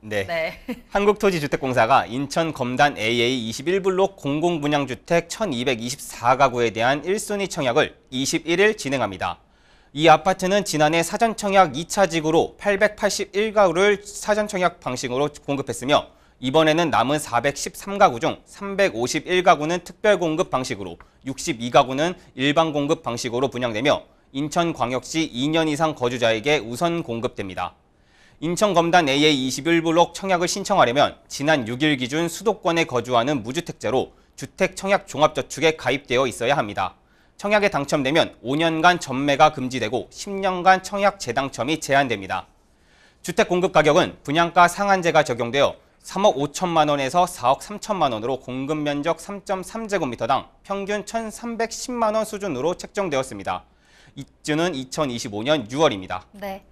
네. 네. 한국토지주택공사가 인천 검단 AA 21블록 공공분양주택 1224가구에 대한 1순위 청약을 21일 진행합니다. 이 아파트는 지난해 사전 청약 2차 직으로 881가구를 사전 청약 방식으로 공급했으며 이번에는 남은 413가구 중 351가구는 특별 공급 방식으로 62가구는 일반 공급 방식으로 분양되며 인천광역시 2년 이상 거주자에게 우선 공급됩니다. 인천검단 a 의 21블록 청약을 신청하려면 지난 6일 기준 수도권에 거주하는 무주택자로 주택청약종합저축에 가입되어 있어야 합니다. 청약에 당첨되면 5년간 전매가 금지되고 10년간 청약 재당첨이 제한됩니다. 주택 공급 가격은 분양가 상한제가 적용되어 3억 5천만 원에서 4억 3천만 원으로 공급 면적 3.3제곱미터당 평균 1,310만 원 수준으로 책정되었습니다. 입주는 2025년 6월입니다. 네.